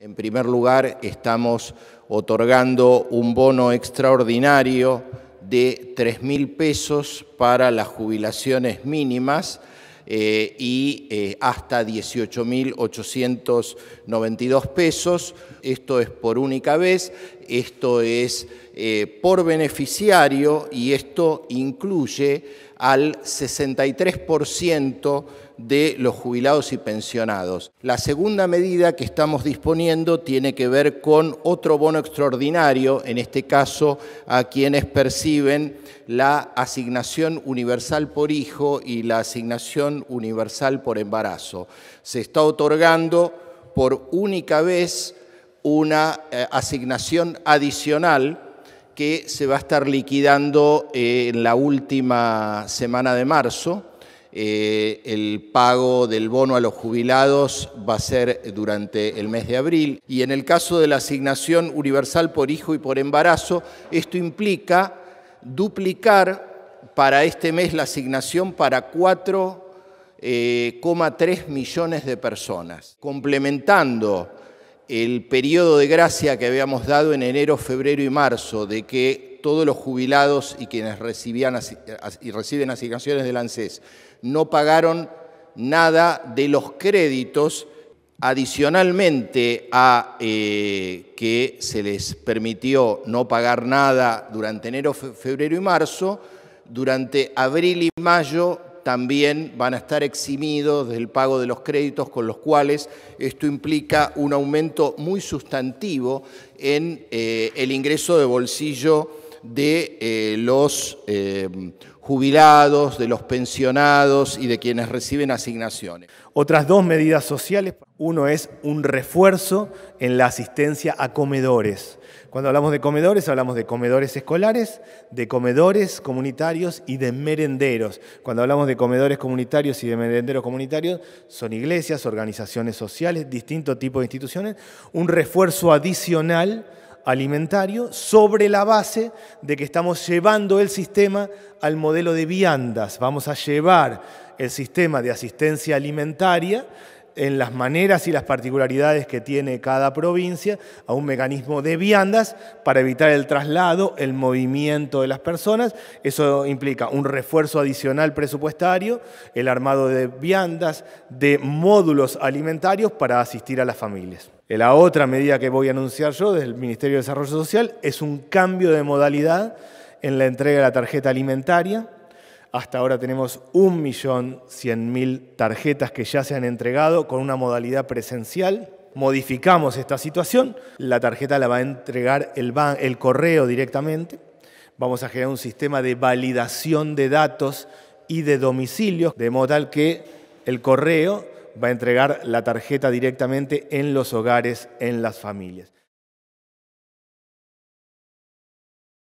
En primer lugar, estamos otorgando un bono extraordinario de 3.000 mil pesos para las jubilaciones mínimas eh, y eh, hasta 18.892 pesos. Esto es por única vez, esto es eh, por beneficiario y esto incluye al 63% de los jubilados y pensionados. La segunda medida que estamos disponiendo tiene que ver con otro bono extraordinario, en este caso a quienes perciben la asignación universal por hijo y la asignación universal por embarazo. Se está otorgando por única vez una eh, asignación adicional que se va a estar liquidando eh, en la última semana de marzo. Eh, el pago del bono a los jubilados va a ser durante el mes de abril. Y en el caso de la asignación universal por hijo y por embarazo, esto implica duplicar para este mes la asignación para 4,3 eh, millones de personas, complementando el periodo de gracia que habíamos dado en enero, febrero y marzo, de que todos los jubilados y quienes recibían y reciben asignaciones del ANSES no pagaron nada de los créditos adicionalmente a eh, que se les permitió no pagar nada durante enero, febrero y marzo, durante abril y mayo también van a estar eximidos del pago de los créditos, con los cuales esto implica un aumento muy sustantivo en eh, el ingreso de bolsillo de eh, los eh, jubilados, de los pensionados y de quienes reciben asignaciones. Otras dos medidas sociales, uno es un refuerzo en la asistencia a comedores. Cuando hablamos de comedores, hablamos de comedores escolares, de comedores comunitarios y de merenderos. Cuando hablamos de comedores comunitarios y de merenderos comunitarios, son iglesias, organizaciones sociales, distintos tipos de instituciones. Un refuerzo adicional alimentario sobre la base de que estamos llevando el sistema al modelo de viandas. Vamos a llevar el sistema de asistencia alimentaria en las maneras y las particularidades que tiene cada provincia a un mecanismo de viandas para evitar el traslado, el movimiento de las personas. Eso implica un refuerzo adicional presupuestario, el armado de viandas, de módulos alimentarios para asistir a las familias. La otra medida que voy a anunciar yo desde el Ministerio de Desarrollo Social es un cambio de modalidad en la entrega de la tarjeta alimentaria hasta ahora tenemos 1.100.000 tarjetas que ya se han entregado con una modalidad presencial. Modificamos esta situación, la tarjeta la va a entregar el, correo directamente. Vamos a generar un sistema de validación de datos y de domicilios, de modo tal que el correo va a entregar la tarjeta directamente en los hogares, en las familias.